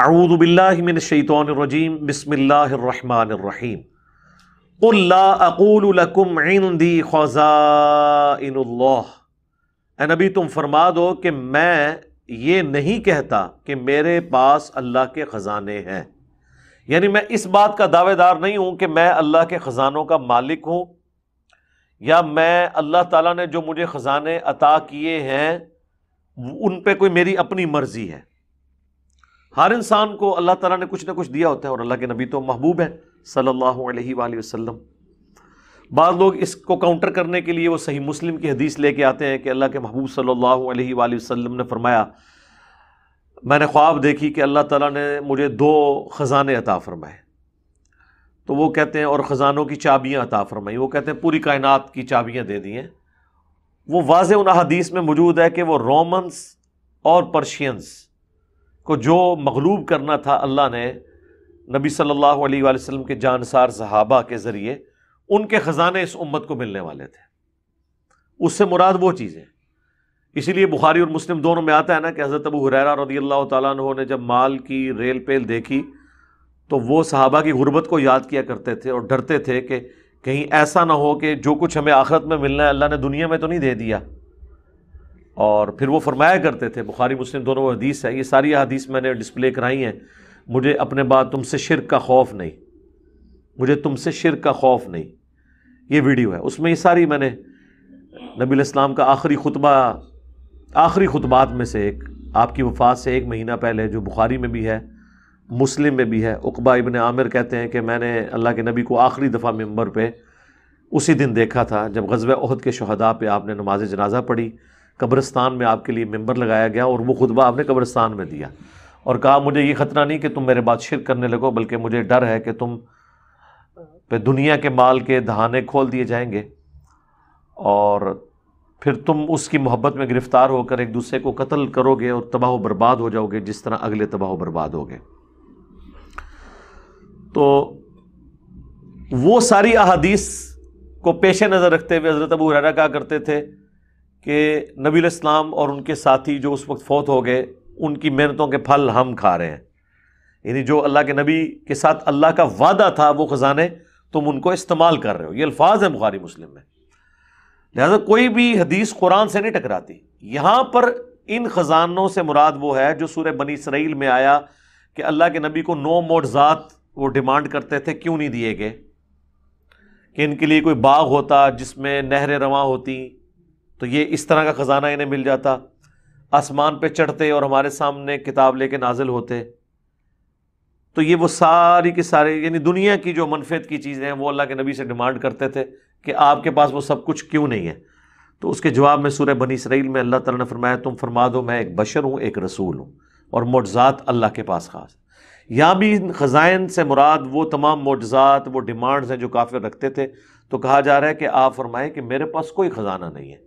अऊदबिल्लिमिनशैतरजीम बसमीम अकूलकुमदी ख़्वाज़ा नबी तुम फरमा दो कि मैं ये नहीं कहता कि मेरे पास अल्लाह के ख़ज़ाने हैं यानी मैं इस बात का दावेदार नहीं हूँ कि मैं अल्लाह के ख़ज़ानों का मालिक हूँ या मैं अल्लाह ताला ने जो मुझे ख़ज़ाने अता किए हैं उन पे कोई मेरी अपनी मर्ज़ी है हर इंसान को अल्लाह ताला ने कुछ ना कुछ दिया होता है और अल्लाह के नबी तो महबूब है सल्लल्लाहु अलैहि वसल्लम बाद लोग इसको काउंटर करने के लिए वो सही मुस्लिम की हदीस लेके आते हैं कि अल्लाह के महबूब सल्लल्लाहु अलैहि वसल्लम ने फरमाया मैंने ख्वाब देखी कि अल्लाह ताला ने मुझे दो ख़जाने अता फरमाए तो वो कहते हैं और ख़जानों की चाबियाँ अता फरमाई वो कहते हैं पूरी कायनत की चाबियाँ दे दी हैं वो वाज उन अदीस में मौजूद है कि वो रोमन्स और पर्शियंस को जो मगलूब करना था अल्लाह ने नबी सल्लल्लाहु अलैहि वसल्लम के जानसार सहाबा के ज़रिए उनके ख़जाने इस उम्मत को मिलने वाले थे उससे मुराद वो चीज़ें इसीलिए बुखारी और मुस्लिम दोनों में आता है ना कि हज़रत अबू हुरैरा रदी अल्लाह तु ने जब माल की रेल पेल देखी तो वो सहाबा की गुर्बत को याद किया करते थे और डरते थे कि कहीं ऐसा ना हो कि जो कुछ हमें आखरत में मिलना है अल्लाह ने दुनिया में तो नहीं दे दिया और फिर वो फरमाया करते थे बुखारी मुस्लिम दोनों हदीस है ये सारी हदीस मैंने डिस्प्ले कराई हैं मुझे अपने बाद तुमसे शिरक का खौफ नहीं मुझे तुमसे शिरक का खौफ नहीं ये वीडियो है उसमें ये सारी मैंने नबी इस्लाम का आखिरी खुतबा आखिरी खुतबात में से एक आपकी वफात से एक महीना पहले जो बुखारी में भी है मुस्लिम में भी है उकबा इबन आमिर कहते हैं कि मैंने अल्लाह के नबी को आखिरी दफ़ा मंबर पर उसी दिन देखा था जब गजब अहद के शहदा पे आपने नमाज जनाजा पढ़ी कब्रस्तान में आपके लिए मेंबर लगाया गया और वो खुतबा आपने कब्रस्तान में दिया और कहा मुझे ये ख़तरा नहीं कि तुम मेरे बात शिर करने लगो बल्कि मुझे डर है कि तुम पे दुनिया के माल के दहाने खोल दिए जाएंगे और फिर तुम उसकी मोहब्बत में गिरफ़्तार होकर एक दूसरे को कत्ल करोगे और तबाह बर्बाद हो जाओगे जिस तरह अगले तबाह बर्बाद हो गए तो वो सारी अहादीस को पेश नज़र रखते हुए हज़रत अबू हरा कहा करते थे कि नबी इस्लाम और उनके साथी जो उस वक्त फ़ौत हो गए उनकी मेहनतों के फल हम खा रहे हैं यानी जो अल्लाह के नबी के साथ अल्लाह का वादा था वो ख़जाने तुम उनको इस्तेमाल कर रहे हो ये अल्फाज हैं बुखारी मुस्लिम में लिहाजा कोई भी हदीस कुरान से नहीं टकराती यहाँ पर इन ख़जानों से मुराद वो है जो सूर्य बनी इसराइल में आया कि अल्लाह के नबी को नो मोटजात वो डिमांड करते थे क्यों नहीं दिए गए कि इनके लिए कोई बाग होता जिसमें नहरें रवा होती तो ये इस तरह का ख़जाना इन्हें मिल जाता आसमान पे चढ़ते और हमारे सामने किताब लेके नाजिल होते तो ये वो सारी की सारी यानी दुनिया की जो मनफियत की चीज़ें हैं वो अल्लाह के नबी से डिमांड करते थे कि आपके पास वो सब कुछ क्यों नहीं है तो उसके जवाब में सूर्य बनी इसराइल में अल्लाह ताला ने फरमाया तुम फरमा दो मैं एक बशर हूँ एक रसूल हूँ और मोजात अल्लाह के पास ख़ास यहाँ भी इन ख़जाइन से मुराद वो तमाम मोजात वो डिमांड्स हैं जो काफ़िर रखते थे तो कहा जा रहा है कि आप फरमाएं कि मेरे पास कोई ख़जाना नहीं है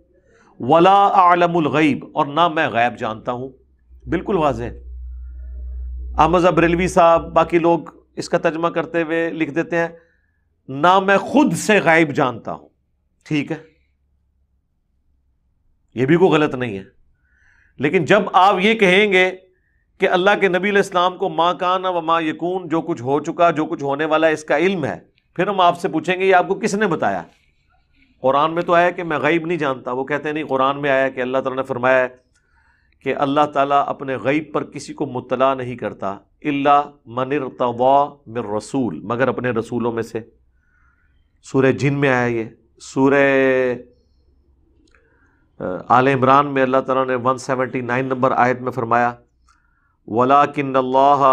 वला आलमगैब और ना मैं गैब जानता हूं बिल्कुल वाज है अहमद अब्रेलवी साहब बाकी लोग इसका तर्जमा करते हुए लिख देते हैं ना मैं खुद से गायब जानता हूं ठीक है यह भी कोई गलत नहीं है लेकिन जब आप ये कहेंगे कि अल्लाह के नबी इस्लाम को माँ कान व माँ यकून जो कुछ हो चुका जो कुछ होने वाला इसका इल्म है फिर हम आपसे पूछेंगे ये आपको किसने बताया कुरान में तो आया कि मैं गैब नहीं जानता वो कहते नहीं कुरान में आया कि अल्लाह ताला ने फरमाया कि अल्लाह ताला अपने गैब पर किसी को मुतला नहीं करता इल्ला मनर तवा मिर रसूल मगर अपने रसूलों में से सूर जिन में आया ये सूर आल इमरान में अल्लाह ताला ने नाइन नंबर आयत में फरमाया वला किन अल्लाह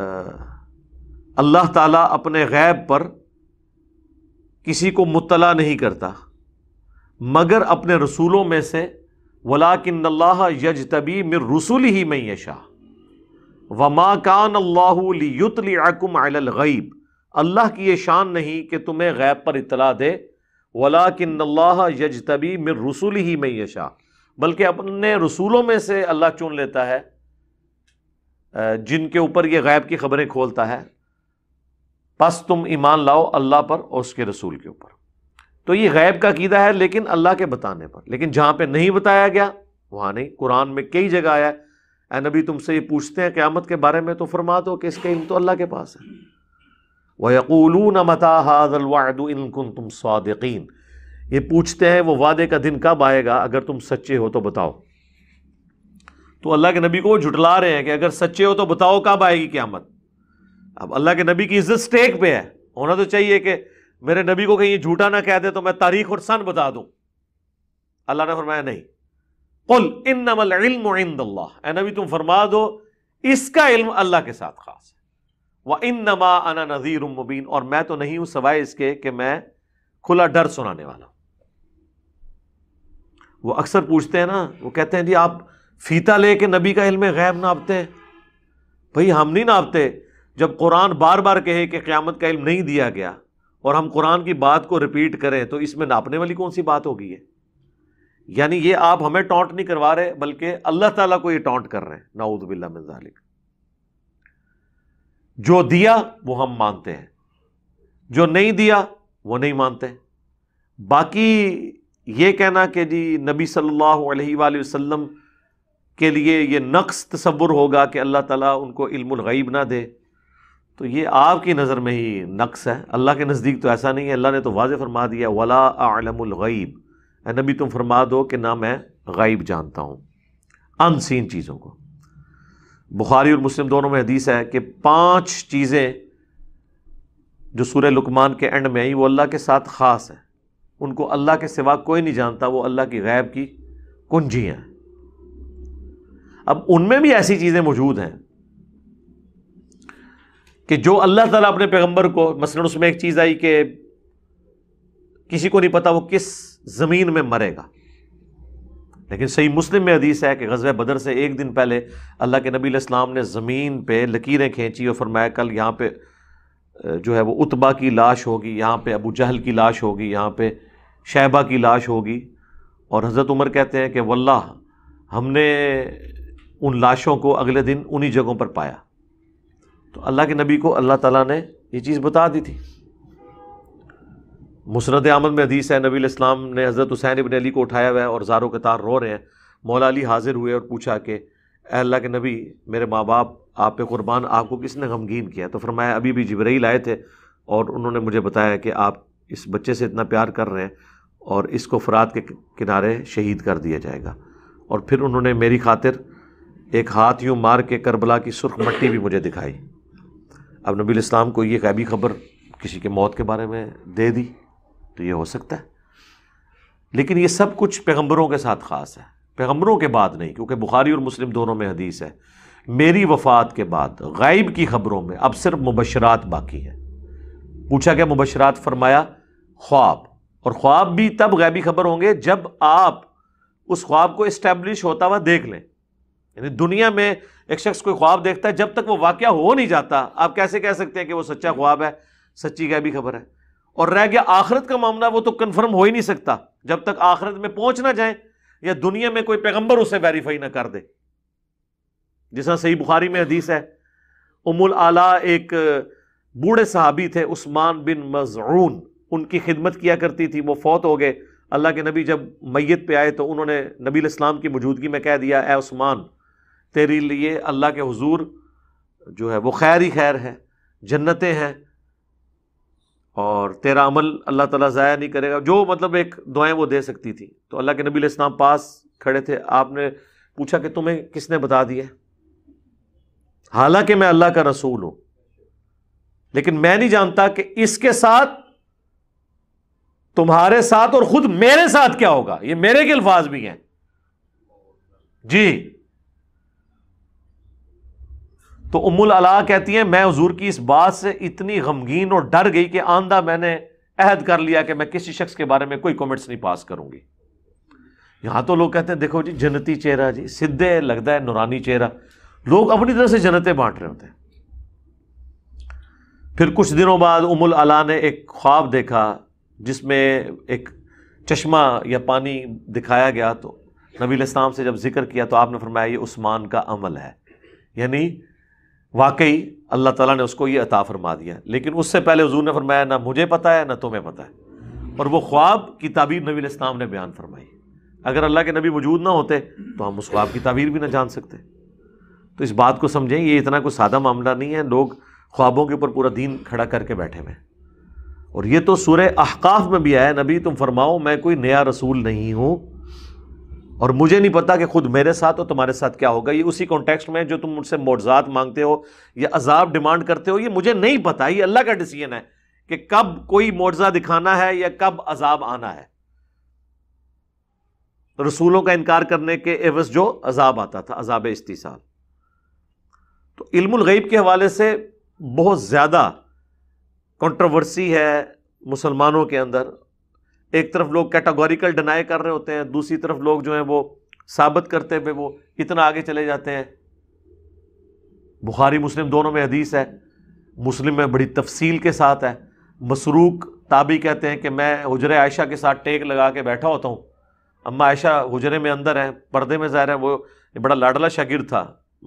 अल्लाह अपने गैब पर किसी को मुतला नहीं करता मगर अपने रसूलों में से वलाकिन अल्लाह यज तबी मिर रसूल ही मैं यशा व माँ कान अल्लातलगैब अल्लाह की ये शान नहीं कि तुम्हें गैब पर इतला दे वला किन यज तबी मिर रसूल ही मैं यशा बल्कि अपने रसूलों में से अल्लाह चुन लेता है जिनके ऊपर ये गैब की खबरें खोलता है बस तुम ईमान लाओ अल्लाह पर और उसके रसूल के ऊपर तो ये गैब का कीदा है लेकिन अल्लाह के बताने पर लेकिन जहाँ पे नहीं बताया गया वहाँ नहीं कुरान में कई जगह आया है नबी तुमसे ये पूछते हैं क़्यामत के बारे में तो फरमा दो कि इसका इल्म तो अल्लाह के पास है वह न मता तुम स्वादीन ये पूछते हैं वो वादे का दिन कब आएगा अगर तुम सच्चे हो तो बताओ तो अल्लाह के नबी को झुटला रहे हैं कि अगर सच्चे हो तो बताओ कब आएगी क़्यामत अब अल्लाह के नबी की इज्जत स्टेक पे है होना तो चाहिए कि मेरे नबी को कहीं झूठा ना कह दे तो मैं तारीख और सन बता दूं अल्लाह ने फरमाया नहीं कुल इन नमल ए नबी तुम फरमा दो इसका इल्म अल्लाह के साथ खास है वह इन नमा अना नज़ीर मुबीन और मैं तो नहीं हूं सवाए इसके कि मैं खुला डर सुनाने वाला वो अक्सर पूछते हैं ना वो कहते हैं जी आप फीता लेके नबी का इल्म गैब नापते हैं भाई हम नहीं नापते जब कुरान बार बार कहे कि क़्यामत का इल्म नहीं दिया गया और हम कुरान की बात को रिपीट करें तो इसमें नापने वाली कौन सी बात होगी है यानी ये आप हमें टॉन्ट नहीं करवा रहे बल्कि अल्लाह ताला को ये टॉन्ट कर रहे हैं नाऊद बिल्ला मिजालिक जो दिया वो हम मानते हैं जो नहीं दिया वो नहीं मानते बाकी ये कहना कि जी नबी सल्लल्लाहु अलैहि वसल्लम के लिए ये नक्स तस्वुर होगा कि अल्लाह ताला उनको इल्मुल गईब ना दे तो ये आपकी नज़र में ही नक्स है अल्लाह के नज़दीक तो ऐसा नहीं है अल्लाह ने तो वाज फरमा दिया वला आलमगैब नबी तुम फरमा दो कि ना मैं गैब जानता हूँ अनसीन चीज़ों को बुखारी और मुस्लिम दोनों में हदीस है कि पांच चीज़ें जो सूर लुकमान के एंड में आई वो अल्लाह के साथ ख़ास है उनको अल्लाह के सिवा कोई नहीं जानता वो अल्लाह की गैब की कुंजी हैं अब उनमें भी ऐसी चीज़ें मौजूद हैं कि जो अल्लाह ताला अपने पैगंबर को मसलन उसमें एक चीज़ आई कि किसी को नहीं पता वो किस ज़मीन में मरेगा लेकिन सही मुस्लिम में हदीस है कि गजब बदर से एक दिन पहले अल्लाह के नबी इस्लाम ने ज़मीन पे लकीरें खींची और फरमाया कल यहाँ पे जो है वो उतबा की लाश होगी यहाँ पे अबू जहल की लाश होगी यहाँ पे शहबा की लाश होगी और हज़रत उमर कहते हैं कि वल्लाह हमने उन लाशों को अगले दिन उन्हीं जगहों पर पाया तो अल्लाह के नबी को अल्लाह ताला ने ये चीज़ बता दी थी मुसरत आमद में हदीस है नबी इस्लाम ने हज़रत हुसैन इबन अली को उठाया हुआ है और ज़ारों के तार रो रहे हैं मौला अली हाजिर हुए और पूछा कि अल्लाह के नबी मेरे माँ बाप आप पे कुर्बान आपको किसने गमगीन किया तो फरमाया अभी भी जबरील आए थे और उन्होंने मुझे बताया कि आप इस बच्चे से इतना प्यार कर रहे हैं और इसको फरात के किनारे शहीद कर दिया जाएगा और फिर उन्होंने मेरी खातिर एक हाथ यूँ मार के करबला की सुर्ख मट्टी भी मुझे दिखाई अब नबी इस्लाम को ये गैबी खबर किसी के मौत के बारे में दे दी तो ये हो सकता है लेकिन ये सब कुछ पैगम्बरों के साथ ख़ास है पैगम्बरों के बाद नहीं क्योंकि बुखारी और मुस्लिम दोनों में हदीस है मेरी वफात के बाद ग़ैब की खबरों में अब सिर्फ मुबशरात बाकी हैं पूछा गया मुबशरात फरमाया ख्वाब और ख्वाब भी तब गैबी खबर होंगे जब आप उस ख्वाब को इस्टेब्लिश होता हुआ देख लें यानी दुनिया में एक शख्स कोई ख्वाब देखता है जब तक वो वाक्य हो नहीं जाता आप कैसे कह सकते हैं कि वो सच्चा ख्वाब है सच्ची भी खबर है और रह गया आखरत का मामला वो तो कन्फर्म हो ही नहीं सकता जब तक आखरत में पहुंच ना जाए या दुनिया में कोई पैगंबर उसे वेरीफाई ना कर दे जिस सही बुखारी में हदीस है उमुल आला एक बूढ़े साहबी थे उस्मान बिन मजरून उनकी खिदमत किया करती थी वो फौत हो गए अल्लाह के नबी जब मैत पे आए तो उन्होंने नबी इस्लाम की मौजूदगी में कह दिया ए उस्मान तेरे लिए अल्लाह के हजूर जो है वो खैर ही खैर है जन्नतें हैं और तेरा अमल अल्लाह ताला ज़ाया नहीं करेगा जो मतलब एक दुआएं वो दे सकती थी तो अल्लाह के नबी इस्लाम पास खड़े थे आपने पूछा कि तुम्हें किसने बता दिया हालांकि मैं अल्लाह का रसूल हूं लेकिन मैं नहीं जानता कि इसके साथ तुम्हारे साथ और खुद मेरे साथ क्या होगा ये मेरे के अल्फाज भी हैं जी तो उमुल अला कहती हैं मैं हजूर की इस बात से इतनी गमगीन और डर गई कि आंदा मैंने अहद कर लिया कि मैं किसी शख्स के बारे में कोई कॉमेंट्स नहीं पास करूंगी यहां तो लोग कहते हैं देखो जी जन्नती चेहरा जी सिद्धे लगता है नुरानी चेहरा लोग अपनी तरह से जन्नतें बांट रहे होते हैं फिर कुछ दिनों बाद उमुल अला ने एक ख्वाब देखा जिसमें एक चश्मा या पानी दिखाया गया तो नबी इस्लाम से जब जिक्र किया तो आपने फरमाया ये उस्मान का अमल है यानी वाकई अल्लाह ताला ने उसको ये अता फरमा दिया लेकिन उससे पहले हजूर ने फरमाया ना मुझे पता है ना तुम्हें पता है और वो ख्वाब की ताबीर नबी इस्लाम ने बयान फरमाई अगर अल्लाह के नबी मौजूद ना होते तो हम उस ख्वाब की ताबीर भी ना जान सकते तो इस बात को समझें ये इतना कोई सादा मामला नहीं है लोग ख्वाबों के ऊपर पूरा दीन खड़ा करके बैठे हुए और ये तो सुर अहकाफ में भी आया नबी तुम फरमाओ मैं कोई नया रसूल नहीं हूँ और मुझे नहीं पता कि खुद मेरे साथ और तुम्हारे साथ क्या होगा ये उसी कॉन्टेक्स्ट में जो तुम मुझसे मोजात मांगते हो या अजाब डिमांड करते हो ये मुझे नहीं पता ये अल्लाह का डिसीजन है कि कब कोई मुआवजा दिखाना है या कब अजाब आना है रसूलों का इनकार करने के एवज जो अजाब आता था अजाब इस्तीसाल तो इल्मैब के हवाले से बहुत ज़्यादा कंट्रोवर्सी है मुसलमानों के अंदर एक तरफ लोग कैटागोरिकल डिनाई कर रहे होते हैं दूसरी तरफ लोग जो हैं वो साबित करते हुए वो कितना आगे चले जाते हैं बुखारी मुस्लिम दोनों में हदीस है मुस्लिम में बड़ी तफसील के साथ है मसरूक ताबी कहते हैं कि मैं हजर आयशा के साथ टेक लगा के बैठा होता हूँ अम्मा आयशा हजरे में अंदर हैं पर्दे में ज़ाहिर है वो बड़ा लाडला शागिर था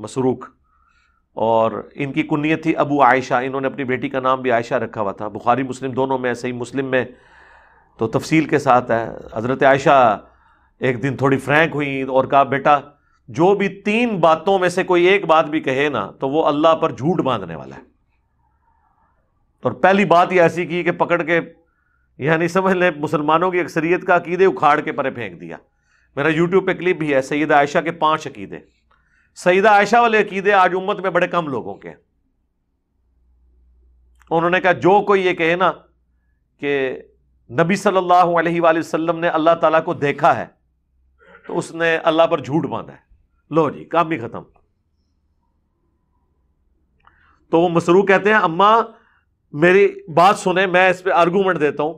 मसरूक और इनकी कुनीत थी अबू आयशा इन्होंने अपनी बेटी का नाम भी आयशा रखा हुआ था बुखारी मुस्लिम दोनों में सही मुस्लिम में तो तफसील के साथ है हज़रत आयशा एक दिन थोड़ी फ्रैंक हुई और कहा बेटा जो भी तीन बातों में से कोई एक बात भी कहे ना तो वो अल्लाह पर झूठ बांधने वाला है और पहली बात ही ऐसी की कि पकड़ के यानी समझ ले मुसलमानों की अक्सरियत का अकीदे उखाड़ के परे फेंक दिया मेरा यूट्यूब पे क्लिप भी है सईद आयशा के पांच अकीदे सईद आयशा वाले अकीदे आज उम्मत में बड़े कम लोगों के उन्होंने कहा जो कोई ये कहे ना कि नबी सल्लल्लाहु अलैहि वसल्लम ने अल्लाह ताला को देखा है तो उसने अल्लाह पर झूठ बांधा है लो जी काम भी खत्म तो वो मसरू कहते हैं अम्मा मेरी बात सुने मैं इस पर आर्गूमेंट देता हूं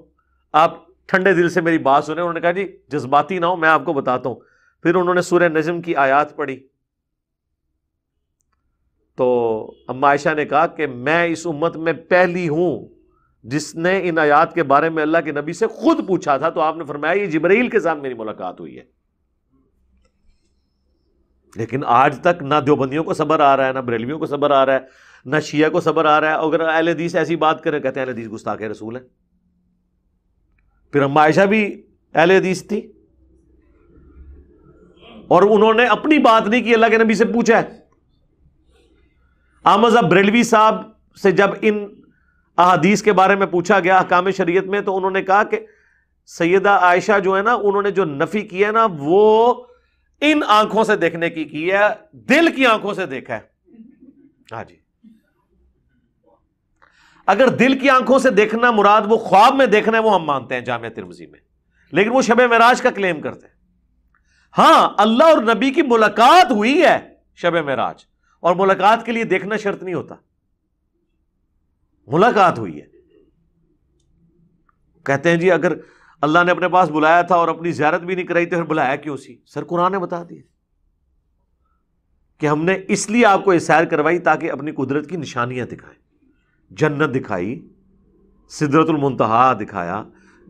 आप ठंडे दिल से मेरी बात सुने उन्होंने कहा जी जज्बाती ना हो मैं आपको बताता हूं फिर उन्होंने सूर्य नजम की आयात पढ़ी तो अम्मा आयशा ने कहा कि मैं इस उम्मत में पहली हूं जिसने इन आयात के बारे में अल्लाह के नबी से खुद पूछा था तो आपने फरमाया ये जिब्राइल के साथ मेरी मुलाकात हुई है लेकिन आज तक ना देवबंदियों को सबर आ रहा है ना बरेलवियों को सबर आ रहा है ना शिया को सबर आ रहा है अगर अहलदीस ऐसी बात करें कहते हैं अहलदीस गुस्ताख रसूल है फिर अम्मा आयशा भी अहलदीस थी और उन्होंने अपनी बात नहीं की अल्लाह के नबी से पूछा है आमजा बरेलवी साहब से जब इन अहादीस के बारे में पूछा गया अहकाम शरीय में तो उन्होंने कहा कि सैदा आयशा जो है ना उन्होंने जो नफ़ी किया ना वो इन आंखों से देखने की की है दिल की आंखों से देखा है हाँ जी अगर दिल की आंखों से देखना मुराद वो ख्वाब में देखना है वो हम मानते हैं जाम तिरमजी में लेकिन वो शब मराज का क्लेम करते हैं हां अल्लाह और नबी की मुलाकात हुई है शब महराज और मुलाकात के लिए देखना शर्त नहीं होता मुलाकात हुई है कहते हैं जी अगर अल्लाह ने अपने पास बुलाया था और अपनी ज्यारत भी नहीं कराई तो फिर बुलाया क्यों सी सर कुरान ने बता दिया कि हमने इसलिए आपको ये सैर करवाई ताकि अपनी कुदरत की निशानियां दिखाएं जन्नत दिखाई सिदरतुलमतहा दिखाया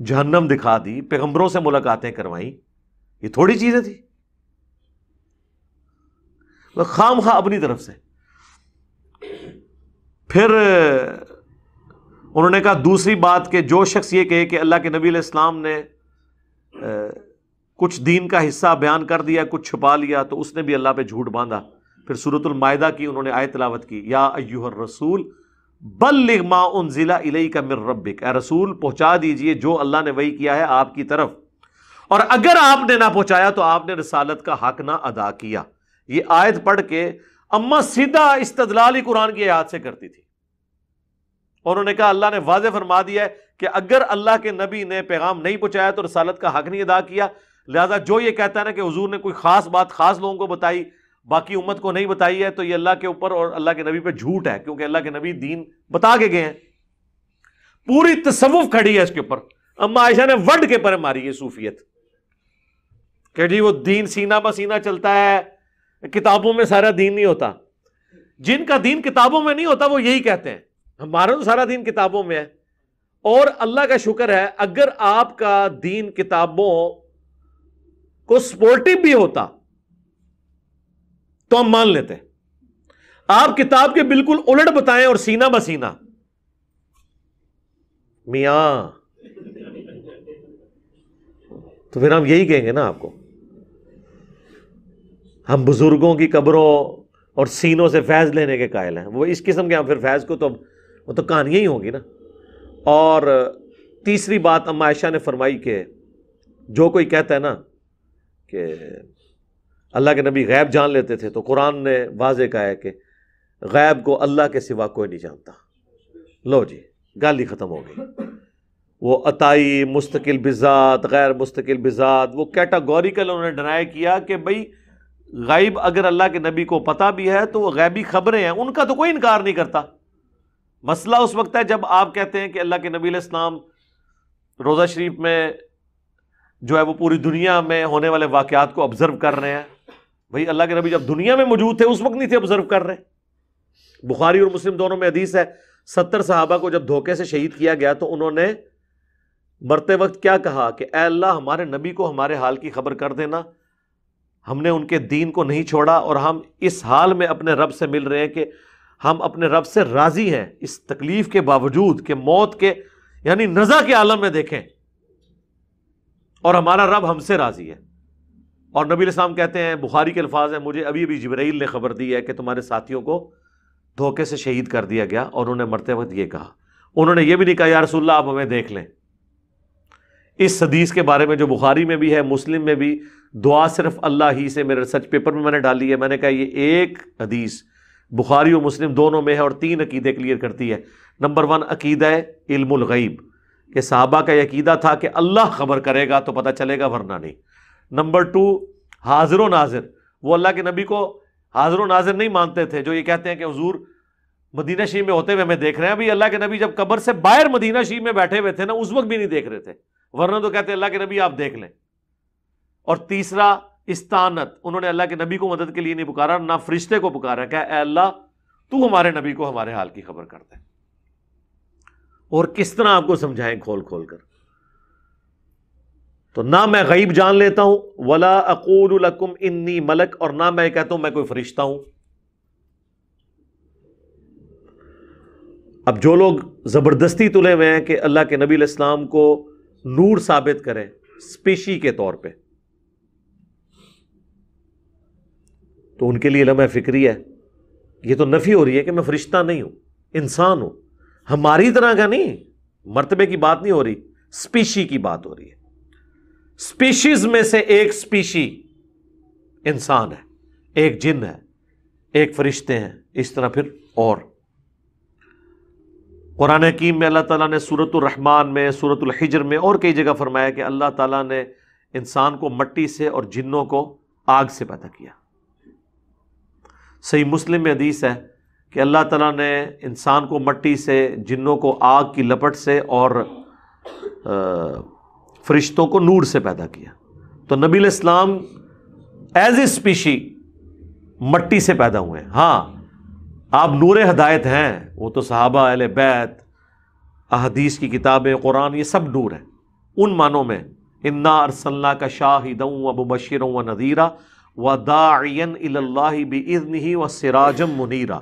जहन्नम दिखा दी पैगंबरों से मुलाकातें करवाई ये थोड़ी चीजें थी वह खाम खा अपनी तरफ से फिर उन्होंने कहा दूसरी बात कि जो शख्स ये कहे कि अल्लाह के नबी इस्लाम ने कुछ दीन का हिस्सा बयान कर दिया कुछ छुपा लिया तो उसने भी अल्लाह पे झूठ बांधा फिर सूरतुलमायदा की उन्होंने आय तलावत की या अयूहर रसूल बल्लिग माँ उन ज़िला इलई का मिर रबिक रसूल पहुँचा दीजिए जो अल्लाह ने वही किया है आपकी तरफ और अगर आपने ना पहुँचाया तो आपने रसालत का हक ना अदा किया ये आयत पढ़ के अम्मा सीधा इस्तलाली कुरान की याद से करती थी और उन्होंने कहा अल्लाह ने वाज फरमा दिया है कि अगर अल्लाह के नबी ने पैगाम नहीं पहुँचाया तो रसालत का हक नहीं अदा किया लिहाजा जो ये कहता है ना कि हजूर ने कोई ख़ास बात ख़ास लोगों को बताई बाकी उम्मत को नहीं बताई है तो ये अल्लाह के ऊपर और अल्लाह के नबी पर झूठ है क्योंकि अल्लाह के नबी दीन बता के गए हैं पूरी तस्वुफ खड़ी है इसके ऊपर अम्मा आयशा ने वर्ड के पर मारी है सूफियत कि जी वो दीन सीना सीना चलता है किताबों में सारा दीन नहीं होता जिनका दीन किताबों में नहीं होता वो यही कहते हैं हमारा तो सारा दिन किताबों में है और अल्लाह का शुक्र है अगर आपका दीन किताबों को सपोर्टिव भी होता तो हम मान लेते आप किताब के बिल्कुल उलट बताएं और सीना बसीना मिया तो फिर हम यही कहेंगे ना आपको हम बुजुर्गों की कब्रों और सीनों से फैज लेने के कायल हैं वो इस किस्म के हम फिर फैज को तो वो तो कहानियाँ ही होंगी ना और तीसरी बात अम्मा आयशा ने फरमाई कि जो कोई कहता है ना कि अल्लाह के नबी गैब जान लेते थे तो कुरान ने वाजे कहा है कि गैब को अल्लाह के सिवा कोई नहीं जानता लो जी गाली ख़त्म हो गई वो अताई मुस्तकिल बिजात गैर मुस्तकिल बिजात वो कैटागोरिकल उन्होंने डराया किया कि भाई गैब अगर अल्लाह के नबी को पता भी है तो वो गैबी खबरें हैं उनका तो कोई इनकार नहीं करता मसला उस वक्त है जब आप कहते हैं कि अल्लाह के नबी इस्लाम रोज़ा शरीफ में जो है वो पूरी दुनिया में होने वाले वाकत को ऑब्ज़र्व कर रहे हैं भाई अल्लाह के नबी जब दुनिया में मौजूद थे उस वक्त नहीं थे ऑब्ज़र्व कर रहे बुखारी और मुस्लिम दोनों में हदीस है सत्तर साहबा को जब धोखे से शहीद किया गया तो उन्होंने मरते वक्त क्या कहा कि अल्लाह हमारे नबी को हमारे हाल की खबर कर देना हमने उनके दीन को नहीं छोड़ा और हम इस हाल में अपने रब से मिल रहे हैं कि हम अपने रब से राजी हैं इस तकलीफ के बावजूद के मौत के यानी नजा के आलम में देखें और हमारा रब हमसे राजी है और नबी इस्लाम कहते हैं बुखारी के अल्फाज हैं मुझे अभी अभी जबराइल ने खबर दी है कि तुम्हारे साथियों को धोखे से शहीद कर दिया गया और उन्होंने मरते वक्त ये कहा उन्होंने ये भी नहीं कहा यार रसुल्ला आप हमें देख लें इस हदीस के बारे में जो बुखारी में भी है मुस्लिम में भी दुआ सिर्फ अल्लाह ही से मेरे रिसर्च पेपर में मैंने डाली है मैंने कहा ये एक हदीस बुखारी और मुस्लिम दोनों में है और तीन अकीदे क्लियर करती है नंबर वन अकीदा इल्मगैब कि साहबा का यकीदा था कि अल्लाह खबर करेगा तो पता चलेगा वरना नहीं नंबर टू हाजिर नाजिर वो अल्लाह के नबी को हाजिर नाजिर नहीं मानते थे जो ये कहते हैं कि हजूर मदीना शी में होते हुए हमें देख रहे हैं अभी अल्लाह के नबी जब कबर से बाहर मदीना शी में बैठे हुए थे ना उस वक्त भी नहीं देख रहे थे वरना तो कहते अल्लाह के नबी आप देख लें और तीसरा इस्तानत उन्होंने अल्लाह के नबी को मदद के लिए नहीं पुकारा ना फरिश्ते को पुकारा क्या अल्लाह तू हमारे नबी को हमारे हाल की खबर कर दे और किस तरह आपको समझाएं खोल खोल कर तो ना मैं गईब जान लेता हूं वला अकूलकुम इन्नी मलक और ना मैं कहता हूं मैं कोई फरिश्ता हूं अब जो लोग ज़बरदस्ती तुले हुए हैं कि अल्लाह के नबी इस्लाम को नूर साबित करें स्पेशी के तौर पे तो उनके लिए लम्हे फ़िक्री है ये तो नफ़ी हो रही है कि मैं फ़रिश्ता नहीं हूं इंसान हूं हमारी तरह का नहीं मरतबे की बात नहीं हो रही स्पीशी की बात हो रही है स्पीशीज में से एक स्पीशी इंसान है एक जिन है एक फरिश्ते हैं इस तरह फिर और कुरान कीम में अल्लाह ताला ने सूरतरहमान में हिजर में और कई जगह फरमाया कि अल्लाह ताला ने इंसान को मट्टी से और जिन्नों को आग से पैदा किया सही मुस्लिम में हदीस है कि अल्लाह ताला ने इंसान को मट्टी से जिन्नों को आग की लपट से और फरिश्तों को नूर से पैदा किया तो नबी इस्लाम एज ए स्पीशी मट्टी से पैदा हुए हैं हाँ आप नूर हदायत हैं वो तो सहाबा अल बैत अहदीस की किताबें कुरान ये सब नूर हैं उन मानों में इन्ना अरसल्ला का शाहिद व बशीर व नदीरा वदायन ही व सिराजम मुनीरा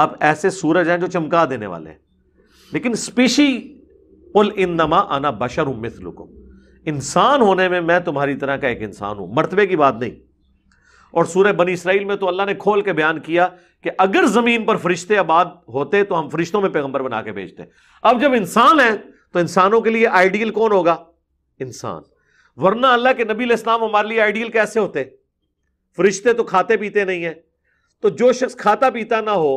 आप ऐसे सूरज हैं जो चमका देने वाले हैं लेकिन स्पीशी उल इनमा आना बशर मिसलुकुम इंसान होने में मैं तुम्हारी तरह का एक इंसान हूं मरतबे की बात नहीं और सूर्य बनी इसराइल में तो अल्लाह ने खोल के बयान किया कि अगर ज़मीन पर फरिश्ते आबाद होते तो हम फरिश्तों में पैगंबर बना के भेजते अब जब इंसान है तो इंसानों के लिए आइडियल कौन होगा इंसान वरना अल्लाह के नबी इस्लाम हमारे लिए आइडियल कैसे होते फरिश्ते तो खाते पीते नहीं है तो जो शख्स खाता पीता ना हो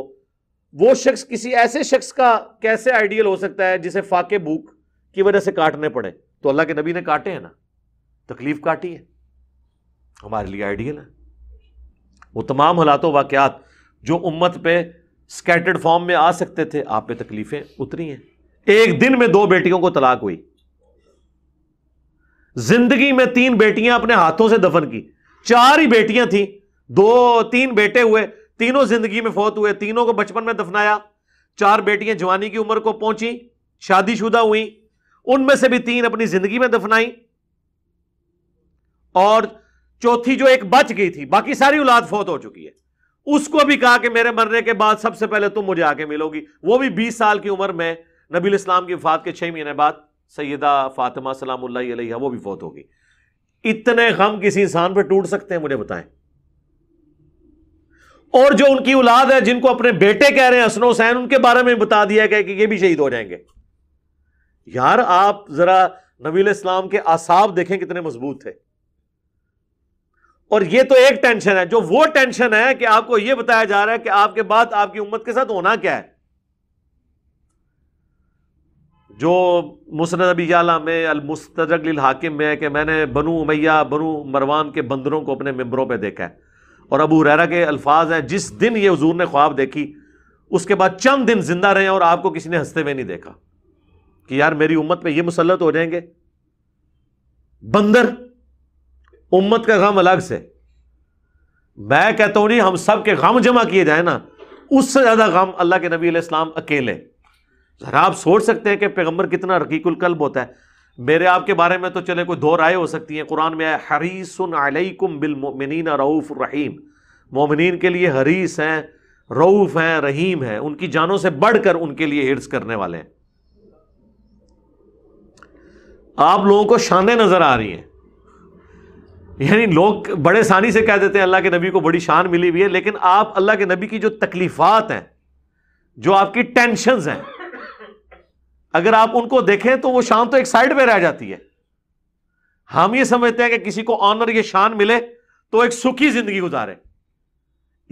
वो शख्स किसी ऐसे शख्स का कैसे आइडियल हो सकता है जिसे फाके भूख की वजह से काटने पड़े तो अल्लाह के नबी ने काटे हैं ना तकलीफ काटी है हमारे लिए आइडियल है वो तमाम हालातों वाक़ात जो उम्मत पे स्कैटर्ड फॉर्म में आ सकते थे आप पे तकलीफें उतरी हैं एक दिन में दो बेटियों को तलाक हुई जिंदगी में तीन बेटियां अपने हाथों से दफन की चार ही बेटियां थी दो तीन बेटे हुए तीनों जिंदगी में फौत हुए तीनों को बचपन में दफनाया चार बेटियां जवानी की उम्र को पहुंची शादीशुदा हुई उनमें से भी तीन अपनी जिंदगी में दफनाई और चौथी जो एक बच गई थी बाकी सारी औलाद फौत हो चुकी है उसको भी कहा कि मेरे मरने के बाद सबसे पहले तुम मुझे आके मिलोगी वो भी बीस साल की उम्र में नबी इस्लाम की फात के छह महीने बाद सैदा फातिमा सलाम वो भी फौत होगी इतने गम किसी इंसान पर टूट सकते हैं मुझे बताएं और जो उनकी औलाद है जिनको अपने बेटे कह रहे हैं हसन हुसैन उनके बारे में बता दिया गया कि ये भी शहीद हो जाएंगे यार आप जरा नबील इस्लाम के आसाब देखें कितने मजबूत थे और ये तो एक टेंशन है जो वो टेंशन है कि आपको ये बताया जा रहा है कि आपके बाद आपकी उम्मत के साथ होना क्या है जो मुसनद अबी याला में अलमुस्तरकल हाकिम में है कि मैंने बनु उमैया बनु मरवान के बंदरों को अपने मंबरों पर देखा है और अबू रैरा के अल्फाज हैं जिस दिन ये हजूर ने ख्वाब देखी उसके बाद चंद दिन जिंदा रहे और आपको किसी ने हंसते हुए नहीं देखा कि यार मेरी उम्मत में ये मुसलत हो जाएंगे बंदर उम्मत का गम अलग से मैं कहता हूं नहीं हम सब के गम जमा किए जाए ना उससे ज्यादा गम अल्लाह के नबी इस्लाम अकेले ज़रा आप सोच सकते हैं कि पैगम्बर कितना रकीकुल कल्ब होता है मेरे आपके बारे में तो चले कोई दो राय हो सकती हैं कुरान में आए हरीसन अलैकुम बिलमिन रऊफ़ रहीम मोमिन के लिए हरीस हैं रऊफ़ हैं रहीम हैं उनकी जानों से बढ़कर उनके लिए हिर्स करने वाले हैं आप लोगों को शानें नज़र आ रही हैं यानी लोग बड़े आसानी से कह देते हैं अल्लाह के नबी को बड़ी शान मिली हुई है लेकिन आप अल्लाह के नबी की जो तकलीफ़ात हैं जो आपकी टेंशन हैं अगर आप उनको देखें तो वो शान तो एक साइड पर रह जाती है हम ये समझते हैं कि किसी को ऑनर ये शान मिले तो एक सुखी जिंदगी गुजारे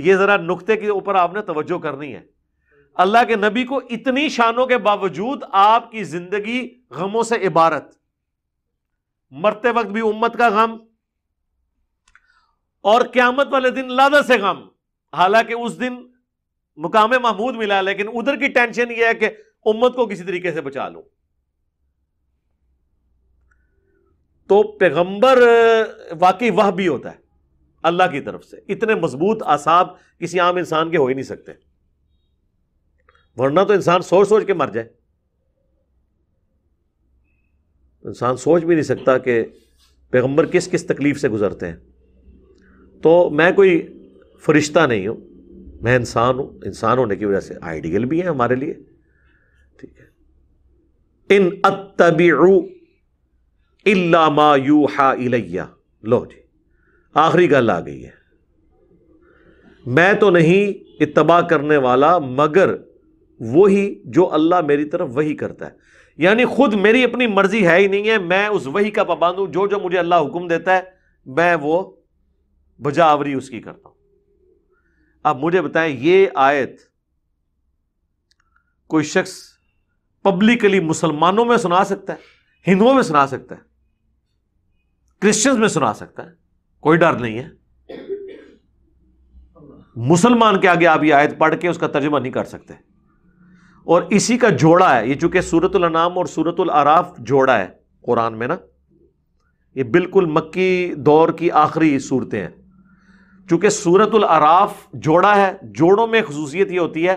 ये जरा नुकते के ऊपर आपने तवज्जो करनी है अल्लाह के नबी को इतनी शानों के बावजूद आपकी जिंदगी गमों से इबारत मरते वक्त भी उम्मत का गम और क्यामत वाले दिन लादा से गम हालांकि उस दिन मुकाम महमूद मिला लेकिन उधर की टेंशन यह है कि उम्मत को किसी तरीके से बचा लूं तो पैगंबर वाकई वह भी होता है अल्लाह की तरफ से इतने मजबूत आसाब किसी आम इंसान के हो ही नहीं सकते वरना तो इंसान सोच सोच के मर जाए इंसान सोच भी नहीं सकता कि पैगंबर किस किस तकलीफ से गुजरते हैं तो मैं कोई फरिश्ता नहीं हूं मैं इंसान हूं इंसान होने की वजह से आइडियल भी है हमारे लिए ठीक है इन अतबीऊ इलामा यू हा इलैया लो जी आखिरी गल आ गई है मैं तो नहीं इतबा करने वाला मगर वही जो अल्लाह मेरी तरफ वही करता है यानी खुद मेरी अपनी मर्जी है ही नहीं है मैं उस वही का पाबंद हूं जो जो मुझे अल्लाह हुक्म देता है मैं वो बजावरी उसकी करता हूं अब मुझे बताएं ये आयत कोई शख्स पब्लिकली मुसलमानों में सुना सकता है हिंदुओं में सुना सकता है क्रिश्चियंस में सुना सकता है कोई डर नहीं है मुसलमान के आगे आप ये आयत पढ़ के उसका तर्जमा नहीं कर सकते और इसी का जोड़ा है ये चूंकि सूरतुल अनाम और सूरतुल अराफ जोड़ा है कुरान में ना ये बिल्कुल मक्की दौर की आखिरी सूरतें हैं चूंकि सूरतुल अराफ जोड़ा है जोड़ों में खसूसियत ये होती है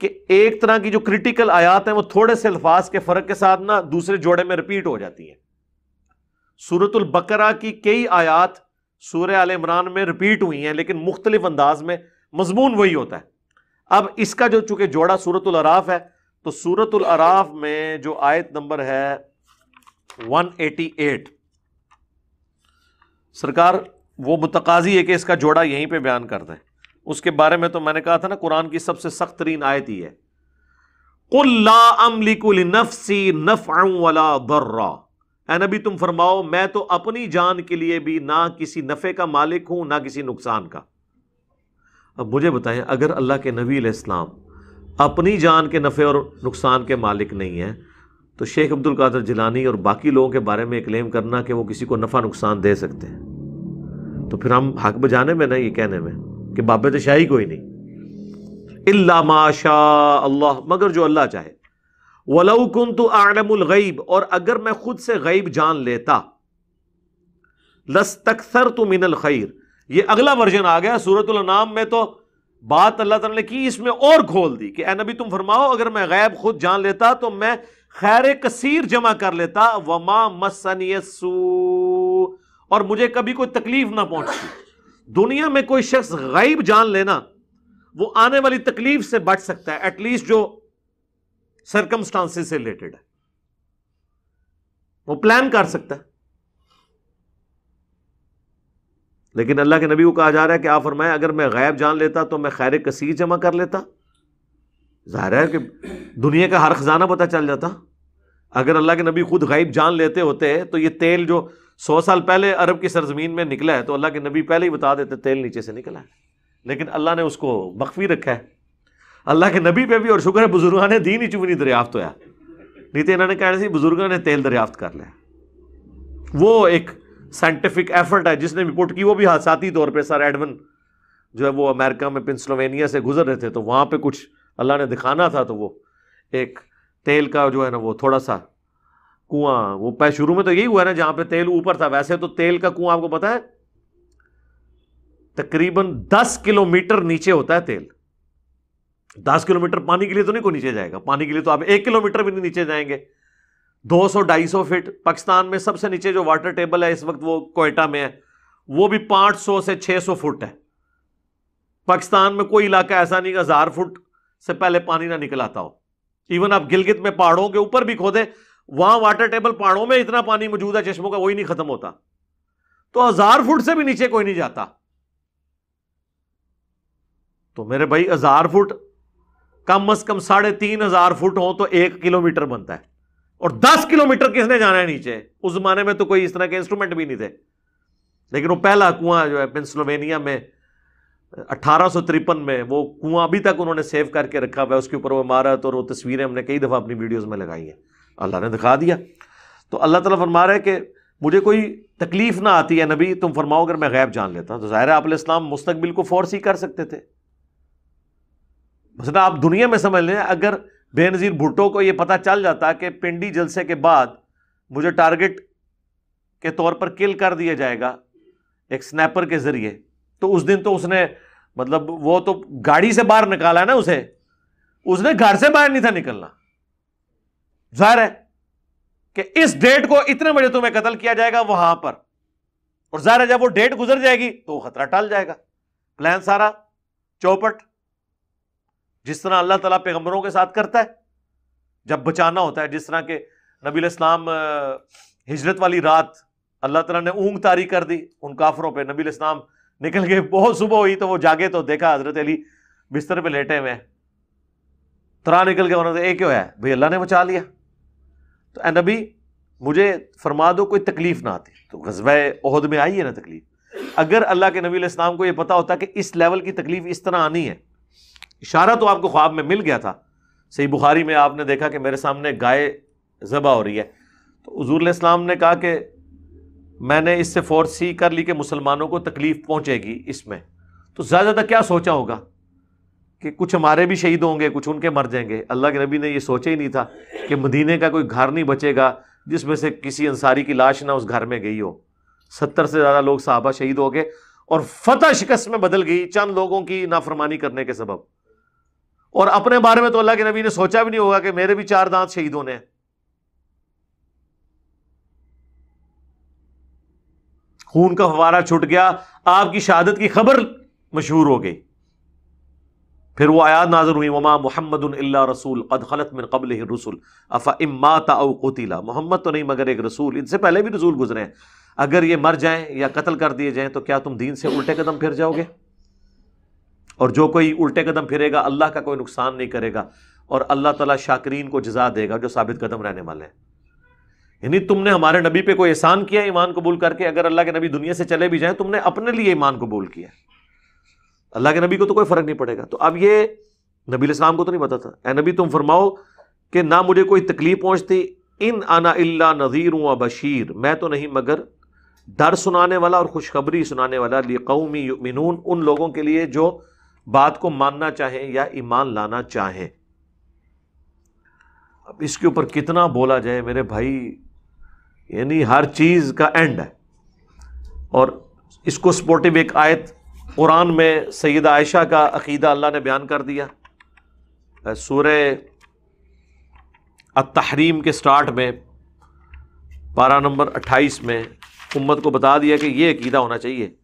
कि एक तरह की जो क्रिटिकल आयात है वो थोड़े से अल्फाज के फ़र्क के साथ ना दूसरे जोड़े में रिपीट हो जाती है सूरतुल बकरा की कई आयात सूर्य आल इमरान में रिपीट हुई है लेकिन मुख्तलिफ अंदाज में मजमून वही होता है अब इसका जो चूंकि जोड़ा सूरतुल अराफ है तो सूरत अराफ में जो आयत नंबर है वन एटी एट सरकार वो मुतकाजी है कि इसका जोड़ा यहीं पर बयान कर दें उसके बारे में तो मैंने कहा था ना कुरान की सबसे सख्त तरीन आयत ही है नफसी नफ वला दर्रा नबी तुम फरमाओ मैं तो अपनी जान के लिए भी ना किसी नफ़े का मालिक हूं ना किसी नुकसान का अब मुझे बताएं अगर अल्लाह के नबी इस्लाम अपनी जान के नफ़े और नुकसान के मालिक नहीं है तो शेख अब्दुल कादर जिलानी और बाकी लोगों के बारे में क्लेम करना कि वो किसी को नफ़ा नुकसान दे सकते हैं तो फिर हम हक बजाने में ना ये कहने में कि बाबे तो शाही कोई नहीं इल्ला माशा अल्लाह मगर जो अल्लाह चाहे वलऊ कन तो आलमगैब और अगर मैं खुद से गैब जान लेता लस तकसर तो मिनल खैर ये अगला वर्जन आ गया सूरत नाम में तो बात अल्लाह ताला ने की इसमें और खोल दी कि नबी तुम फरमाओ अगर मैं गैब खुद जान लेता तो मैं खैर कसीर जमा कर लेता वमा मसनियसू और मुझे कभी कोई तकलीफ ना पहुंचती दुनिया में कोई शख्स गायब जान लेना वो आने वाली तकलीफ से बच सकता है एटलीस्ट जो सरकमस्टांसेस से रिलेटेड है वो प्लान कर सकता है लेकिन अल्लाह के नबी को कहा जा रहा है कि आप फरमाए अगर मैं गायब जान लेता तो मैं खैर कसी जमा कर लेता जाहिर है कि दुनिया का हर खजाना पता चल जाता अगर अल्लाह के नबी खुद गायब जान लेते होते तो ये तेल जो सौ साल पहले अरब की सरजमीन में निकला है तो अल्लाह के नबी पहले ही बता देते तेल नीचे से निकला है लेकिन अल्लाह ने उसको मख्फी रखा है अल्लाह के नबी पे भी और शुक्र है बुज़ुर्गों ने दीन ही चुमनी दरियाफ्त तो होया नहीं तो इन्होंने कहना सी बुजुर्गों ने तेल दरियाफ्त कर लिया वो एक साइंटिफिक एफर्ट है जिसने भी पुट की वो भी हादसाती तौर पर सर एडवन जो है वो अमेरिका में पेंसिलोवेनिया से गुजर रहे थे तो वहाँ पर कुछ अल्लाह ने दिखाना था तो वो एक तेल का जो है ना वो थोड़ा सा कुआं वो पहले शुरू में तो यही हुआ ना जहां पे तेल ऊपर था वैसे तो तेल का कुआं आपको पता है तकरीबन दस किलोमीटर नीचे होता है तेल दस किलोमीटर पानी के लिए तो नहीं को नीचे जाएगा पानी के लिए तो आप एक किलोमीटर भी नहीं नीचे जाएंगे दो सौ ढाई सौ फिट पाकिस्तान में सबसे नीचे जो वाटर टेबल है इस वक्त वो कोयटा में है वो भी पांच सौ से सौ फुट है पाकिस्तान में कोई इलाका ऐसा नहीं हजार फुट से पहले पानी ना निकल आता हो इवन आप गिलगित में पहाड़ों के ऊपर भी खोदे वहां वाटर टेबल पहाड़ों में इतना पानी मौजूद है चश्मों का वही नहीं खत्म होता तो हजार फुट से भी नीचे कोई नहीं जाता तो मेरे भाई हजार फुट कम अज कम साढ़े तीन हजार फुट हो तो एक किलोमीटर बनता है और दस किलोमीटर किसने जाना है नीचे उस जमाने में तो कोई इस तरह के इंस्ट्रूमेंट भी नहीं थे लेकिन वो पहला कुआं जो है पेंसिलोवेनिया में अट्ठारह में वो कुआं अभी तक उन्होंने सेव करके रखा हुआ है उसके ऊपर वो इमारत और वो तस्वीरें हमने कई दफ़ा अपनी वीडियोस में लगाई है अल्लाह ने दिखा दिया तो अल्लाह ताला फरमा रहे कि मुझे कोई तकलीफ़ ना आती है नबी तुम फरमाओ अगर मैं गैब जान लेता तो ज़ाहिर आप इस्लाम मुस्तबिल को फोर्स ही कर सकते थे मसला आप दुनिया में समझ लें अगर बेनज़ीर भुट्टो को यह पता चल जाता कि पिंडी जलसे के बाद मुझे टारगेट के तौर पर किल कर दिया जाएगा एक स्नैपर के ज़रिए तो उस दिन तो उसने मतलब वो तो गाड़ी से बाहर निकाला ना उसे उसने घर से बाहर नहीं था निकलना जाहिर है कि इस डेट को इतने बजे तुम्हें कत्ल किया जाएगा वहां पर और जाहिर है जब वो डेट गुजर जाएगी तो खतरा टल जाएगा प्लान सारा चौपट जिस तरह अल्लाह तला पैगंबरों के साथ करता है जब बचाना होता है जिस तरह के नबी इस्लाम हिजरत वाली रात अल्लाह तला ने ऊँग तारी कर दी उन काफरों पर नबी इस्लाम निकल गए बहुत सुबह हुई तो वो जागे तो देखा हजरत अली बिस्तर पर लेटे हुए तरा निकल गया उन्होंने एक क्या है भाई अल्लाह ने बचा लिया तो ए नबी मुझे फरमा दो कोई तकलीफ़ ना आती तो गजबे अहद में आई है ना तकलीफ अगर अल्लाह के नबी इस्लाम को यह पता होता कि इस लेवल की तकलीफ़ इस तरह आनी है इशारा तो आपको ख्वाब में मिल गया था सही बुखारी में आपने देखा कि मेरे सामने गाय जबा हो रही है तो हजूर इस्लाम ने कहा कि मैंने इससे फोर्स ही कर ली कि मुसलमानों को तकलीफ़ पहुंचेगी इसमें तो ज़्यादा ज़्यादा क्या सोचा होगा कि कुछ हमारे भी शहीद होंगे कुछ उनके मर जाएंगे अल्लाह के नबी ने ये सोचा ही नहीं था कि मदीने का कोई घर नहीं बचेगा जिसमें से किसी अंसारी की लाश ना उस घर में गई हो सत्तर से ज़्यादा लोग साहबा शहीद हो गए और फतह शिकस्त में बदल गई चंद लोगों की नाफरमानी करने के सबब और अपने बारे में तो अल्लाह के नबी ने सोचा भी नहीं होगा कि मेरे भी चार दांत शहीद होने हैं खून का फवारा छुट गया आपकी शहादत की खबर मशहूर हो गई फिर वो आयात नाजर हुई वमा मोहम्मद रसूल अद खलत मिन कबल रसूल अफ़ा इमाता कोतीला मोहम्मद तो नहीं मगर एक रसूल इनसे पहले भी रसूल गुजरे हैं अगर ये मर जाएं या कत्ल कर दिए जाएं तो क्या तुम दीन से उल्टे कदम फिर जाओगे और जो कोई उल्टे कदम फिरेगा अल्लाह का कोई नुकसान नहीं करेगा और अल्लाह तला शाकरीन को जजा देगा जो साबित कदम रहने वाले हैं यानी तुमने हमारे नबी पे कोई एहसान किया ईमान कबूल करके अगर अल्लाह के नबी दुनिया से चले भी जाएं तुमने अपने लिए ईमान कबूल किया अल्लाह के नबी को तो कोई फ़र्क नहीं पड़ेगा तो अब ये नबी इस्लाम को तो नहीं पता था ए नबी तुम फरमाओ कि ना मुझे कोई तकलीफ पहुंचती इन आना इल्ला नज़ीर व बशीर मैं तो नहीं मगर डर सुनाने वाला और खुशखबरी सुनाने वाला कौमी मिनून उन लोगों के लिए जो बात को मानना चाहें या ईमान लाना चाहें अब इसके ऊपर कितना बोला जाए मेरे भाई यानी हर चीज़ का एंड है और इसको सपोर्टिव एक आयत कुरान में सैद आयशा का अकीदा अल्लाह ने बयान कर दिया सूर तहरीम के स्टार्ट में पारा नंबर अट्ठाईस में उम्मत को बता दिया कि ये अकीदा होना चाहिए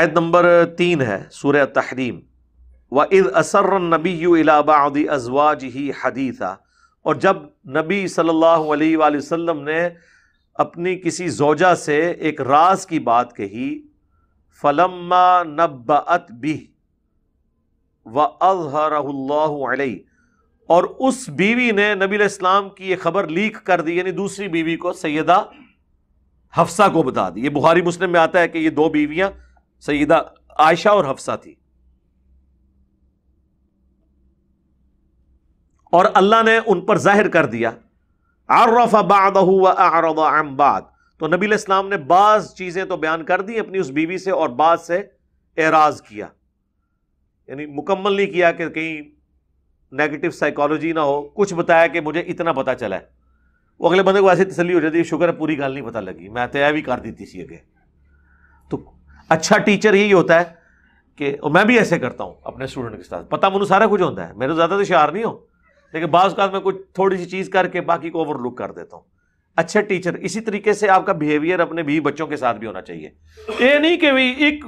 आयत नंबर तीन है सूर तहरीम व इद असर नबी इलाबादी अजवाज ही हदीसा और जब नबी सल्लल्लाहु अलैहि वसल्लम ने अपनी किसी जोजा से एक राज की बात कही फलम्मा नब्बत और उस बीवी ने नबी इस्लाम की यह खबर लीक कर दी यानी दूसरी बीवी को सैदा हफ्सा को बता दी ये बुहारी मुस्लिम में आता है कि ये दो बीवियां सैदा आयशा और हफ्सा थी और अल्लाह ने उन पर जाहिर कर दिया आरफ आबाद हुआ आरबाद तो नबी इस्लाम ने बाज चीज़ें तो बयान कर दी अपनी उस बीवी से और बाद से एराज किया यानी मुकम्मल नहीं किया कि कहीं नेगेटिव साइकोलॉजी ना हो कुछ बताया कि मुझे इतना पता चला है वो अगले बंदे को ऐसी तसली हो जाती है शुक्र है पूरी गाल नहीं पता लगी मैं तय तो भी कर दी थी अगे तो अच्छा टीचर यही होता है कि मैं भी ऐसे करता हूँ अपने स्टूडेंट के साथ पता मनु सारा कुछ होता है मेरे ज़्यादा तो, तो शार नहीं हो लेकिन बाद मैं कुछ थोड़ी सी चीज़ करके बाकी को ओवरलुक कर देता हूँ अच्छे टीचर इसी तरीके से आपका बिहेवियर अपने भी बच्चों के साथ भी होना चाहिए ये नहीं कि भी एक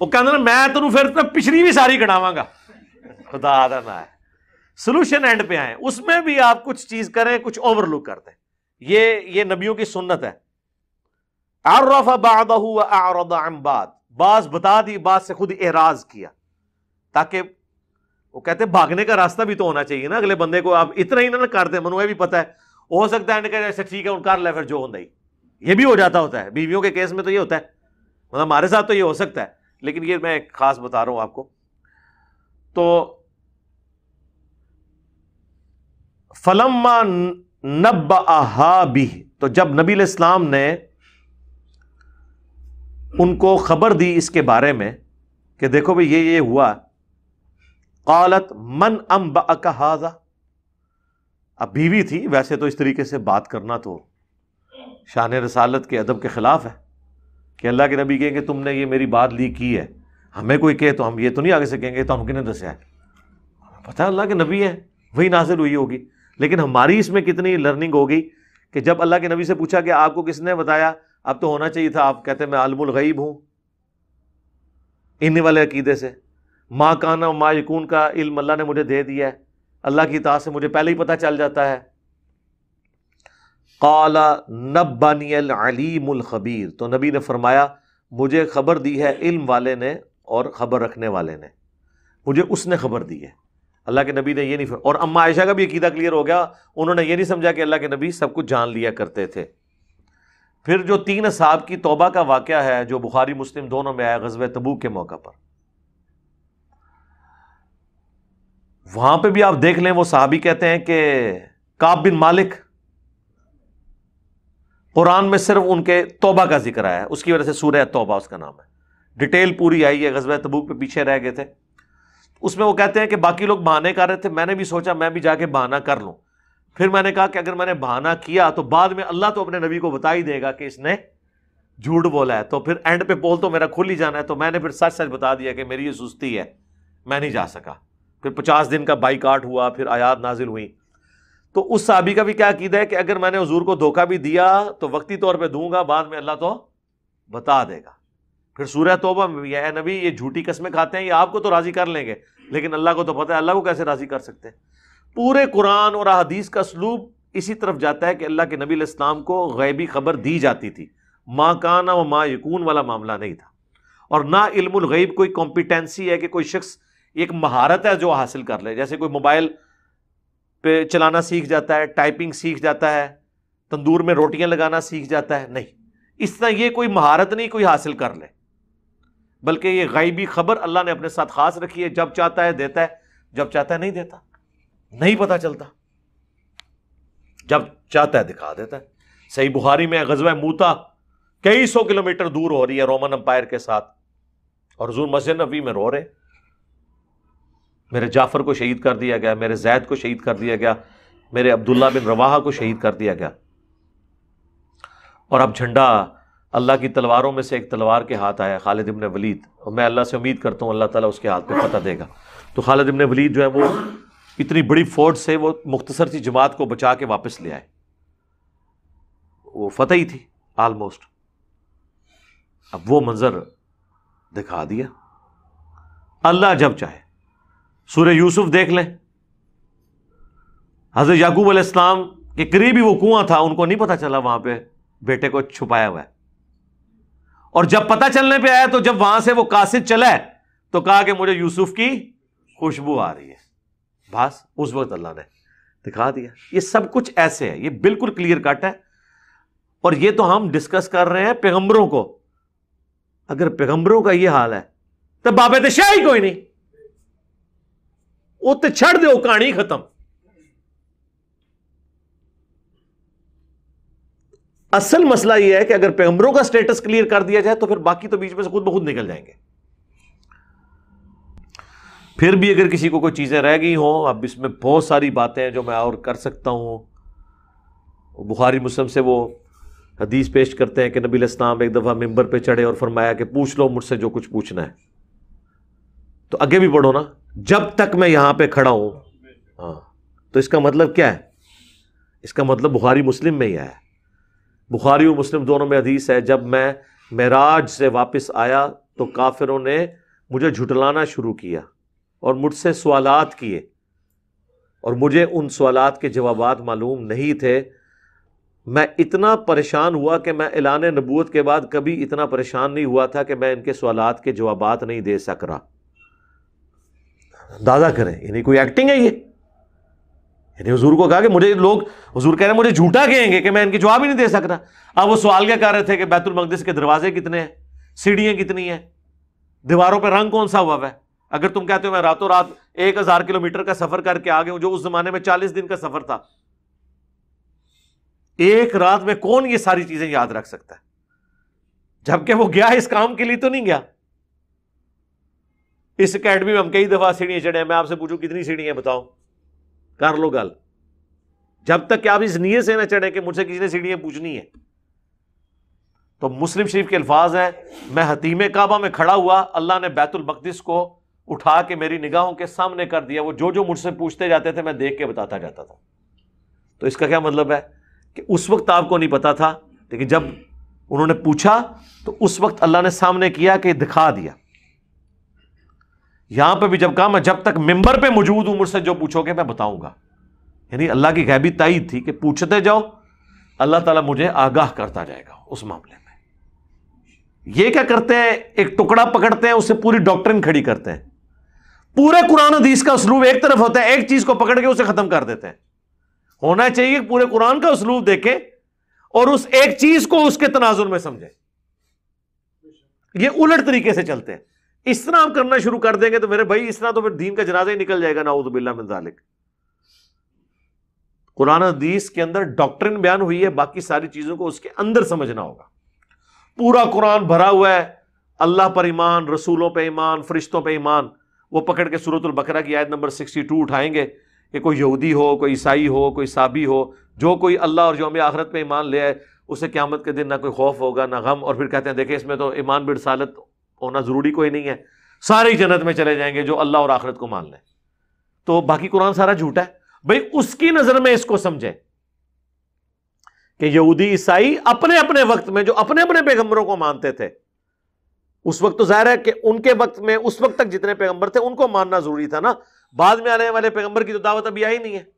वो कहना ना मैं तेन फिर तो पिछली भी सारी गणावगा खुदा का ना है सोल्यूशन एंड पे आए उसमें भी आप कुछ चीज करें कुछ ओवरलुक कर दें ये ये नबियों की सुन्नत है बाद बता दी बात से खुद एराज किया ताकि वो कहते भागने का रास्ता भी तो होना चाहिए ना अगले बंदे को आप इतना ही ना कर दे मनु भी पता है हो सकता है कहा अच्छा ठीक है उनका ले फिर जो होता ही ये भी हो जाता होता है बीवियों के केस में तो ये होता है मतलब हमारे साथ तो ये हो सकता है लेकिन ये मैं खास बता रहा हूं आपको तो फलम्मा नब आहाबी तो जब नबी इस्लाम ने उनको खबर दी इसके बारे में कि देखो भाई ये ये हुआ कालत मन अम बाजा अब बीवी थी वैसे तो इस तरीके से बात करना तो शान रसालत के अदब के ख़िलाफ़ है कि अल्लाह के नबी कहेंगे तुमने ये मेरी बात ली की है हमें कोई कहे तो हम ये तो नहीं आगे से कहेंगे तो हम किने दसा है पता है अल्लाह के नबी है वही नाजिल हुई होगी लेकिन हमारी इसमें कितनी लर्निंग होगी कि जब अल्लाह के नबी से पूछा कि आपको किसने बताया अब तो होना चाहिए था आप कहते मैं गईब हूँ इन वाले अकीदे से माँ काना माँ यकून का इल्म अल्लाह ने मुझे दे दिया है अल्लाह की इतात से मुझे पहले ही पता चल जाता है काला नब्बानियल तो नबी ने फरमाया मुझे खबर दी है इल्म वाले ने और ख़बर रखने वाले ने मुझे उसने खबर दी है अल्लाह के नबी ने ये नहीं और अम्मा आयशा का भी अकीदा क्लियर हो गया उन्होंने ये नहीं समझा कि अल्लाह के नबी सब कुछ जान लिया करते थे फिर जो तीन साहब की तोबा का वाक़ है जो बुखारी मुस्लिम दोनों में आया गजब तबू के मौका पर वहां पे भी आप देख लें वो साहबी कहते हैं कि काब बिन मालिक कुरान में सिर्फ उनके तोबा का जिक्र आया है उसकी वजह से सूर्य तोबा उसका नाम है डिटेल पूरी आई है गजब तबूक पे पीछे रह गए थे उसमें वो कहते हैं कि बाकी लोग बहाने कर रहे थे मैंने भी सोचा मैं भी जाके बहाना कर लूँ फिर मैंने कहा कि अगर मैंने बहाना किया तो बाद में अल्लाह तो अपने नबी को बता ही देगा कि इसने झूठ बोला है तो फिर एंड पे बोल तो मेरा खुल ही जाना है तो मैंने फिर सच सच बता दिया कि मेरी ये सुस्ती है मैं नहीं जा सका फिर पचास दिन का बाइकाट हुआ फिर आयात नाजिल हुई तो उस साबी का भी क्या अकीदा है कि अगर मैंने हजूर को धोखा भी दिया तो वक्ती तौर पर दूंगा बाद में अल्लाह तो बता देगा फिर सूर्य तोबा में भी है नबी ये झूठी कस्में खाते हैं ये आपको तो राज़ी कर लेंगे लेकिन अल्लाह को तो पता है अल्लाह को कैसे राज़ी कर सकते हैं पूरे कुरान और अदीस का स्लूब इसी तरफ जाता है कि अल्लाह के नबी इस्लाम को गैबी खबर दी जाती थी माँ काना व माँ यकून वाला मामला नहीं था और ना इल्मुल गैब कोई कॉम्पिटेंसी है कि कोई शख्स एक महारत है जो हासिल कर ले जैसे कोई मोबाइल पे चलाना सीख जाता है टाइपिंग सीख जाता है तंदूर में रोटियां लगाना सीख जाता है नहीं इस तरह ये कोई महारत नहीं कोई हासिल कर ले बल्कि ये गैबी खबर अल्लाह ने अपने साथ खास रखी है जब चाहता है देता है जब चाहता है नहीं देता नहीं पता चलता जब चाहता है दिखा देता है सही बुहारी में गजब मूता कई सौ किलोमीटर दूर हो रही है रोमन अंपायर के साथ और जूर मस्जिद नबी में रो रहे मेरे जाफ़र को शहीद कर दिया गया मेरे जैद को शहीद कर दिया गया मेरे अब्दुल्ला बिन रवाहा को शहीद कर दिया गया और अब झंडा अल्लाह की तलवारों में से एक तलवार के हाथ आया खालिद इबन वलीद और मैं अल्लाह से उम्मीद करता हूँ अल्लाह ताला उसके हाथ पे पता देगा तो खालिद इबन वलीद जो है वो इतनी बड़ी फौज से वो मुख्तसर सी जमात को बचा के वापस ले आए वो फतेह ही थी आलमोस्ट अब वो मंज़र दिखा दिया अल्लाह जब चाहे सूर्य यूसुफ देख लें हजर याकूब अलैहिस्सलाम के करीब ही वो कुआं था उनको नहीं पता चला वहां पे बेटे को छुपाया हुआ और जब पता चलने पे आया तो जब वहां से वो कासिद चला तो कहा कि मुझे यूसुफ की खुशबू आ रही है बस उस वक्त अल्लाह ने दिखा दिया ये सब कुछ ऐसे है ये बिल्कुल क्लियर कट है और ये तो हम डिस्कस कर रहे हैं पैगंबरों को अगर पैगंबरों का ये हाल है तो बाबे तो शाही कोई नहीं ਉੱਤੇ छड़ दो कहानी खत्म असल मसला यह है कि अगर पैगंबरों का स्टेटस क्लियर कर दिया जाए तो फिर बाकी तो बीच में से खुद ब खुद निकल जाएंगे फिर भी अगर किसी को कोई चीज़ें रह गई हों अब इसमें बहुत सारी बातें हैं जो मैं और कर सकता हूं बुखारी मुस्लिम से वो हदीस पेश करते हैं कि नबी इस्लाम एक दफ़ा मेम्बर पे चढ़े और फरमाया कि पूछ लो मुझसे जो कुछ पूछना है तो आगे भी बढ़ो ना जब तक मैं यहां पे खड़ा हूं हाँ तो इसका मतलब क्या है इसका मतलब बुखारी मुस्लिम में ही है बुखारी और मुस्लिम दोनों में अधीस है जब मैं महराज से वापस आया तो काफिरों ने मुझे झुटलाना शुरू किया और मुझसे सवालत किए और मुझे उन सवाल के जवाब मालूम नहीं थे मैं इतना परेशान हुआ कि मैं ऐलान नबूत के बाद कभी इतना परेशान नहीं हुआ था कि मैं इनके सवालत के जवाब नहीं दे सक रहा अंदाज़ा करें यानी कोई एक्टिंग है ये यानी हजूर को कहा कि मुझे लोग हजूर कह रहे हैं मुझे झूठा कहेंगे कि मैं इनके जवाब ही नहीं दे सकता अब वो सवाल क्या कर रहे थे कि बैतुल मकदस के दरवाजे कितने हैं सीढ़ियाँ कितनी हैं दीवारों पर रंग कौन सा हुआ है अगर तुम कहते हो मैं रातों रात एक हज़ार किलोमीटर का सफ़र करके आ गया हूं जो उस जमाने में चालीस दिन का सफ़र था एक रात में कौन ये सारी चीज़ें याद रख सकता है जबकि वो गया इस काम के लिए तो नहीं गया इस अकेडमी में हम कई दफा सीढ़ियां चढ़े हैं मैं आपसे पूछूं कितनी सीढ़ियां बताओ कर लो गल जब तक कि आप इस नीयत से ना चढ़े कि मुझसे किसी ने सीढ़ियां पूछनी है तो मुस्लिम शरीफ के अल्फाज हैं मैं हतीमे काबा में खड़ा हुआ अल्लाह ने बैतुल मकदस को उठा के मेरी निगाहों के सामने कर दिया वो जो जो मुझसे पूछते जाते थे मैं देख के बताता जाता था तो इसका क्या मतलब है कि उस वक्त आपको नहीं पता था लेकिन जब उन्होंने पूछा तो उस वक्त अल्लाह ने सामने किया कि दिखा दिया यहां पे भी जब कहा मैं जब तक मेंबर पे मौजूद हूं मुझसे जो पूछोगे मैं बताऊंगा यानी अल्लाह की गैबी ताई थी कि पूछते जाओ अल्लाह ताला मुझे आगाह करता जाएगा उस मामले में ये क्या करते हैं एक टुकड़ा पकड़ते हैं उससे पूरी डॉक्ट्रिन खड़ी करते हैं पूरे कुरान हदीस का उसलूब एक तरफ होता है एक चीज को पकड़ के उसे खत्म कर देते हैं होना चाहिए पूरे कुरान का उसलूब देखें और उस एक चीज को उसके तनाजुर में समझे ये उलट तरीके से चलते हैं इस तरह हम करना शुरू कर देंगे तो मेरे भाई इस तरह तो फिर दीन का जनाजा ही निकल जाएगा नाउदबिल्ला मिजालिक कुरान हदीस के अंदर डॉक्ट्रिन बयान हुई है बाकी सारी चीजों को उसके अंदर समझना होगा पूरा कुरान भरा हुआ है अल्लाह पर ईमान रसूलों पर ईमान फरिश्तों पर ईमान वो पकड़ के सूरत बकरा की आयत नंबर 62 उठाएंगे कि कोई यहूदी हो कोई ईसाई हो कोई साबी हो जो कोई अल्लाह और योम आखरत पे ईमान ले आए उसे क्यामत के दिन ना कोई खौफ होगा ना गम और फिर कहते हैं देखे इसमें तो ईमान बिरसालत होना ज़रूरी कोई नहीं है सारे ही जन्नत में चले जाएंगे जो अल्लाह और आखरत को मान लें तो बाकी कुरान सारा झूठा है भाई उसकी नज़र में इसको समझे कि यहूदी ईसाई अपने अपने वक्त में जो अपने अपने पैगंबरों को मानते थे उस वक्त तो जाहिर है कि उनके वक्त में उस वक्त तक जितने पैगंबर थे उनको मानना जरूरी था ना बाद में आने वाले पैगंबर की तो दावत अभी आई नहीं है